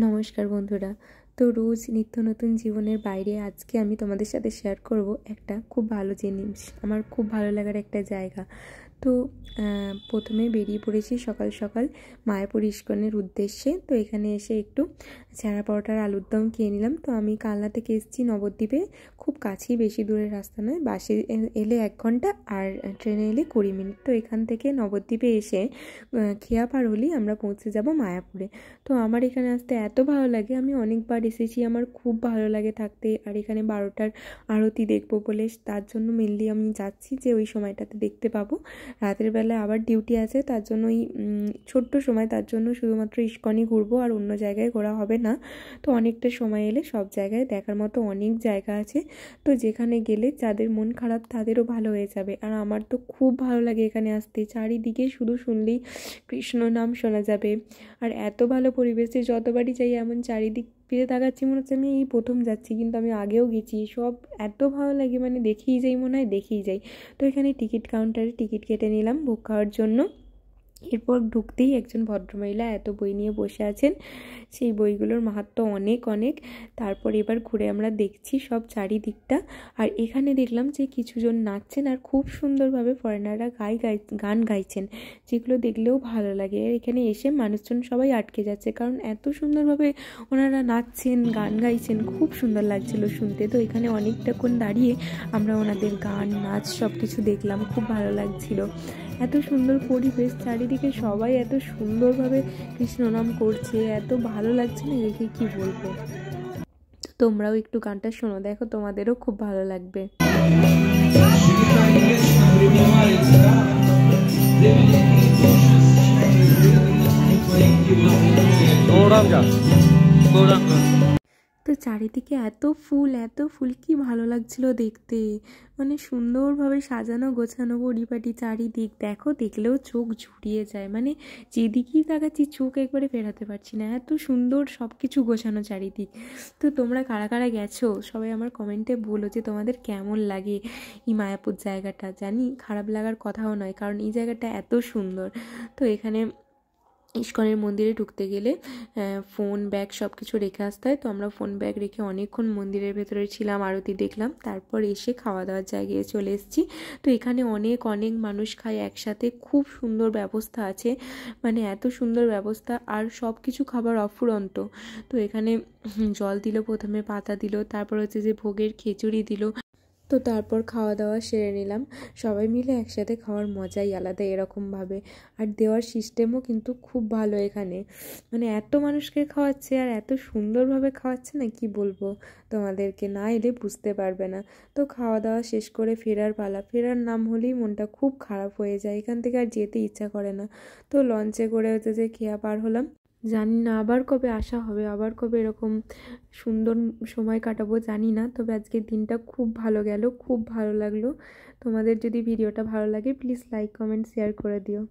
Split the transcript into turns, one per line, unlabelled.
নমস্কার বন্ধুরা তো রোজ নিত্য নতুন জীবনের বাইরে আজকে আমি তোমাদের সাথে শেয়ার করব একটা খুব ভালো জিনিস আমার খুব ভালো লাগার একটা জায়গা তো প্রথমে বেরিয়ে পড়েছি সকাল সকাল মায়াপুর ইস্কনের উদ্দেশ্যে তো এখানে এসে একটু ছেঁড়া পরোটার আলুর দম খেয়ে নিলাম তো আমি কালনা থেকে এসেছি নবদ্বীপে খুব কাছেই বেশি দূরের রাস্তা নয় বাসে এলে এক ঘন্টা আর ট্রেনে এলে কুড়ি মিনিট তো এখান থেকে নবদ্বীপে এসে খেয়া পার হলেই আমরা পৌঁছে যাব মায়াপুরে তো আমার এখানে আসতে এত ভালো লাগে আমি অনেকবার এসেছি আমার খুব ভালো লাগে থাকতে আর এখানে বারোটার আরতি দেখবো বলে তার জন্য মেনলি আমি যাচ্ছি যে ওই সময়টাতে দেখতে পাবো রাতের বেলায় আবার ডিউটি আছে তার জন্য ওই ছোট্ট সময় তার জন্য শুধুমাত্র ইস্কনই ঘুরবো আর অন্য জায়গায় ঘোরা হবে না তো অনেকটা সময় এলে সব জায়গায় দেখার মতো অনেক জায়গা আছে তো যেখানে গেলে যাদের মন খারাপ তাদেরও ভালো হয়ে যাবে আর আমার তো খুব ভালো লাগে এখানে আসতে চারিদিকে শুধু শুনলেই কৃষ্ণ নাম শোনা যাবে আর এত ভালো পরিবেশে যতবারই যাই এমন চারিদিক ফিরে তাকাচ্ছি মনে হচ্ছে আমি এই প্রথম যাচ্ছি কিন্তু আমি আগেও গেছি সব এত ভালো লাগে মানে দেখেই যাই মনে হয় দেখেই যাই তো এখানে টিকিট কাউন্টারে টিকিট কেটে নিলাম বুক খাওয়ার জন্য এরপর ঢুকতেই একজন ভদ্রমহিলা এত বই নিয়ে বসে আছেন সেই বইগুলোর মাহাত্ম অনেক অনেক তারপর এবার ঘুরে আমরা দেখছি সব চারিদিকটা আর এখানে দেখলাম যে কিছুজন নাচছেন আর খুব সুন্দরভাবে ফরেনাররা গাই গাই গান গাইছেন যেগুলো দেখলেও ভালো লাগে আর এখানে এসে মানুষজন সবাই আটকে যাচ্ছে কারণ এত সুন্দরভাবে ওনারা নাচছেন গান গাইছেন খুব সুন্দর লাগছিল শুনতে তো এখানে অনেকটাক্ষণ দাঁড়িয়ে আমরা ওনাদের গান নাচ সব কিছু দেখলাম খুব ভালো লাগছিল এত সুন্দর পরিবেশ চারিদিক চারিদিকে সবাই এত সুন্দরভাবে কৃষ্ণনাম করছে এত ভালো লাগছে না দেখে কি বলবো তোমরাও একটু গানটা শোনো দেখো তোমাদেরও খুব ভালো লাগবে গৌরাঙ্গ গৌরাঙ্গ তো চারিদিকে এত ফুল এত ফুল কি ভালো লাগছিল দেখতে মানে সুন্দরভাবে সাজানো গোছানো পরিপাটি চারিদিক দেখো দেখলেও চোখ ঝুড়িয়ে যায় মানে যেদিকেই তাকাচ্ছি চোখ একবারে ফেরাতে পারছি না এত সুন্দর সব কিছু গোছানো চারিদিক তো তোমরা কারা কারা গেছো সবাই আমার কমেন্টে বলো যে তোমাদের কেমন লাগে এই মায়াপুর জায়গাটা জানি খারাপ লাগার কথাও নয় কারণ এই জায়গাটা এত সুন্দর তো এখানে ইস্কনের মন্দিরে ঢুকতে গেলে ফোন ব্যাগ সব কিছু রেখে আসতে হয় তো আমরা ফোন ব্যাগ রেখে অনেকক্ষণ মন্দিরের ভেতরে ছিলাম আরতি দেখলাম তারপর এসে খাওয়া দাওয়ার জায়গায় চলে এসেছি তো এখানে অনেক অনেক মানুষ খায় একসাথে খুব সুন্দর ব্যবস্থা আছে মানে এত সুন্দর ব্যবস্থা আর সব কিছু খাবার অফুরন্ত তো এখানে জল দিল প্রথমে পাতা দিল তারপর হচ্ছে যে ভোগের খিচুড়ি দিল তো তারপর খাওয়া দাওয়া সেরে নিলাম সবাই মিলে একসাথে খাওয়ার মজাই আলাদা এরকমভাবে আর দেওয়ার সিস্টেমও কিন্তু খুব ভালো এখানে মানে এত মানুষকে খাওয়াচ্ছে আর এত সুন্দরভাবে খাওয়াচ্ছে না কি বলবো তোমাদেরকে না এলে বুঝতে পারবে না তো খাওয়া দাওয়া শেষ করে ফেরার পালা ফেরার নাম হলেই মনটা খুব খারাপ হয়ে যায় এখান থেকে আর যেতে ইচ্ছা করে না তো লঞ্চে করে হচ্ছে যে খেয়া পার হলাম জানি না আবার কবে আসা হবে আবার কবে এরকম সুন্দর সময় কাটাবো জানি না তবে আজকের দিনটা খুব ভালো গেল খুব ভালো লাগলো তোমাদের যদি ভিডিওটা ভালো লাগে প্লিজ লাইক কমেন্ট শেয়ার করে দিও